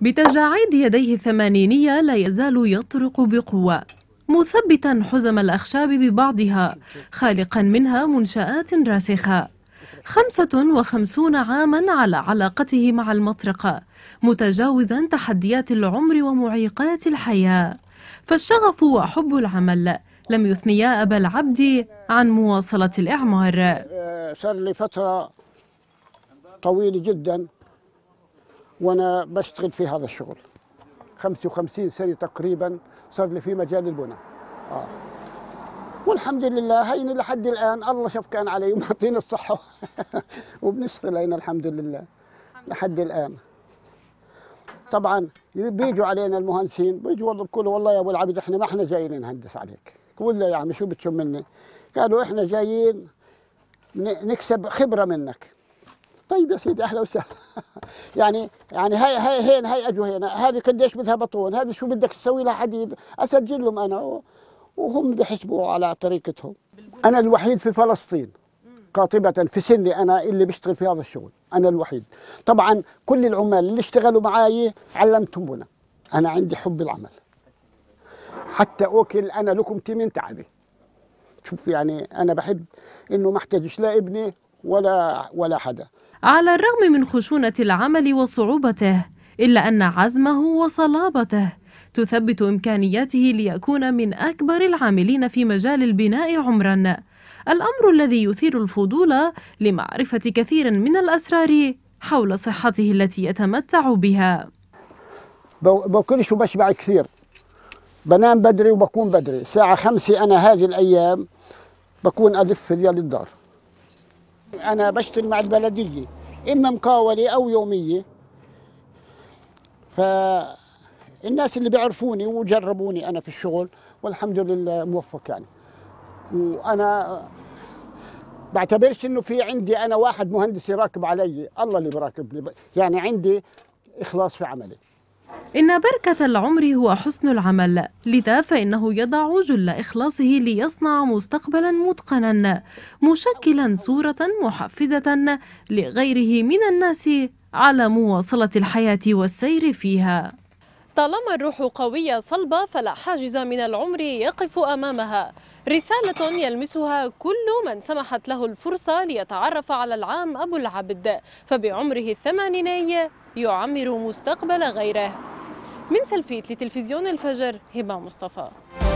بتجاعيد يديه الثمانينية لا يزال يطرق بقوة مثبتا حزم الأخشاب ببعضها خالقا منها منشآت راسخة خمسة وخمسون عاما على علاقته مع المطرقة متجاوزا تحديات العمر ومعيقات الحياة فالشغف وحب العمل لم يثنيا أبا العبد عن مواصلة الإعمار صار لي فترة طويلة جدا وانا بشتغل في هذا الشغل 55 سنه تقريبا صار لي في مجال البناء آه. والحمد لله هيني لحد الان الله كان علي ومعطينا الصحه وبنشتغل هنا الحمد لله لحد الان طبعا بيجوا علينا المهندسين بيجوا والله بيقولوا والله يا ابو العبد احنا ما احنا جايين نهندس عليك قول له يا عمي شو بتشم مني قالوا احنا جايين نكسب خبره منك طيب يا سيدي اهلا وسهلا يعني يعني هاي هاي هين هاي اجوا هنا هذه قديش بدها بطون هذه شو بدك تسوي لها حديد اسجل لهم انا وهم بيحسبوا على طريقتهم انا الوحيد في فلسطين قاطبة في سني أنا اللي بشتغل في هذا الشغل أنا الوحيد طبعا كل العمال اللي اشتغلوا معي علمتمونا أنا عندي حب العمل حتى اوكل أنا لكمتي من تعبي شوف يعني أنا بحب إنه ما احتاجش لا ابني ولا ولا حدا على الرغم من خشونة العمل وصعوبته إلا أن عزمه وصلابته تثبت إمكانياته ليكون من أكبر العاملين في مجال البناء عمرا الأمر الذي يثير الفضول لمعرفة كثير من الأسرار حول صحته التي يتمتع بها بكلش وبشبع كثير بنام بدري وبكون بدري الساعة خمسة أنا هذه الأيام بكون ألف ريال الدار أنا بشتغل مع البلدية إما مقاولة أو يومية فالناس اللي بيعرفوني وجربوني أنا في الشغل والحمد لله موفق يعني وأنا بعتبرش إنه في عندي أنا واحد مهندس يراقب علي الله اللي براقبني يعني عندي إخلاص في عملي إن بركة العمر هو حسن العمل لذا فإنه يضع جل إخلاصه ليصنع مستقبلا متقنا مشكلا صورة محفزة لغيره من الناس على مواصلة الحياة والسير فيها طالما الروح قوية صلبة فلا حاجز من العمر يقف أمامها رسالة يلمسها كل من سمحت له الفرصة ليتعرف على العام أبو العبد فبعمره الثمانيني يعمر مستقبل غيره من سلفيت لتلفزيون الفجر هبة مصطفى